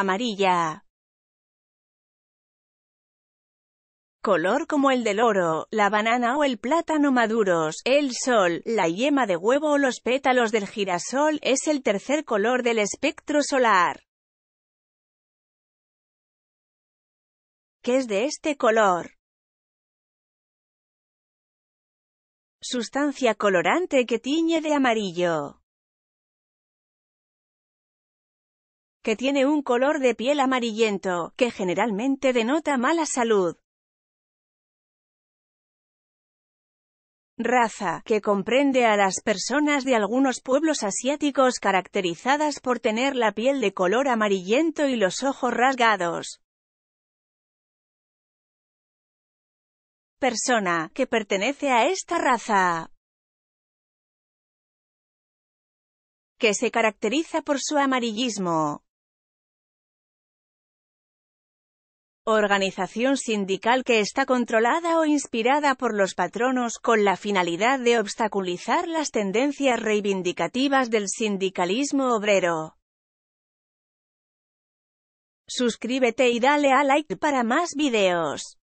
amarilla. Color como el del oro, la banana o el plátano maduros, el sol, la yema de huevo o los pétalos del girasol, es el tercer color del espectro solar. ¿Qué es de este color? Sustancia colorante que tiñe de amarillo. que tiene un color de piel amarillento, que generalmente denota mala salud. Raza, que comprende a las personas de algunos pueblos asiáticos caracterizadas por tener la piel de color amarillento y los ojos rasgados. Persona, que pertenece a esta raza. Que se caracteriza por su amarillismo. organización sindical que está controlada o inspirada por los patronos con la finalidad de obstaculizar las tendencias reivindicativas del sindicalismo obrero. Suscríbete y dale a like para más videos.